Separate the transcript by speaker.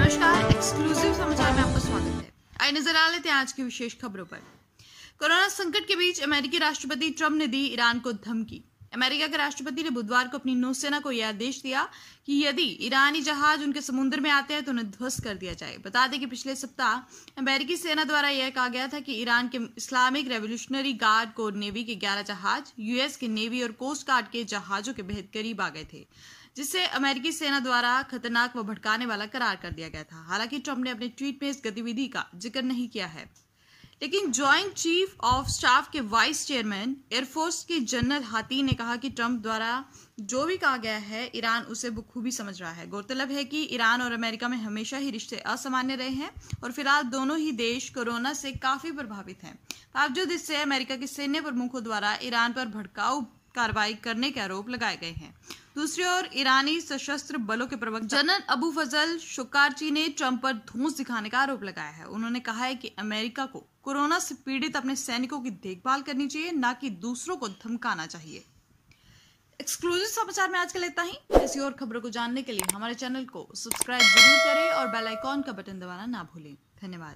Speaker 1: नमस्कार एक्सक्लूसिव समाचार में आपका स्वागत है आइए नजर आ लेते हैं आज की विशेष खबरों पर कोरोना संकट के बीच अमेरिकी राष्ट्रपति ने दी ईरान को धमकी अमेरिका के राष्ट्रपति ने बुधवार को अपनी नौसेना को यह आदेश दिया कि यदि ईरानी जहाज उनके समुद्र में आते हैं तो उन्हें ध्वस्त कर दिया जाए बता दें कि पिछले सप्ताह अमेरिकी सेना द्वारा यह कहा गया था कि ईरान के Islamic Revolutionary Guard Corps Navy के ग्यारह जहाज यूएस के नेवी और कोस्ट गार्ड के जहाजों के बेहद करीब आ गए थे जिसे अमेरिकी सेना द्वारा खतरनाक व भटकाने वाला करार कर दिया गया था हालांकि ट्रंप ने अपने ट्वीट में इस गतिविधि का जिक्र नहीं किया है लेकिन ज्वाइंट चीफ ऑफ स्टाफ के वाइस चेयरमैन एयरफोर्स के जनरल हाथी ने कहा कि ट्रंप द्वारा जो भी कहा गया है ईरान उसे बखूबी समझ रहा है गौरतलब है कि ईरान और अमेरिका में हमेशा ही रिश्ते असामान्य रहे हैं और फिलहाल दोनों ही देश कोरोना से काफ़ी प्रभावित हैं बावजूद इससे अमेरिका के सैन्य प्रमुखों द्वारा ईरान पर भड़काऊ कार्रवाई करने के आरोप लगाए गए हैं दूसरी ओर ईरानी सशस्त्र बलों के प्रवक्ता जनरल अबू फजल शुकारची ने ट्रंप पर धूस दिखाने का आरोप लगाया है उन्होंने कहा है कि अमेरिका को कोरोना से पीड़ित अपने सैनिकों की देखभाल करनी चाहिए न कि दूसरों को धमकाना चाहिए एक्सक्लूसिव समाचार में आज के लेता ही ऐसी और खबरों को जानने के लिए हमारे चैनल को सब्सक्राइब जरूर करें और बेल आइकॉन का बटन दबाना ना भूलें धन्यवाद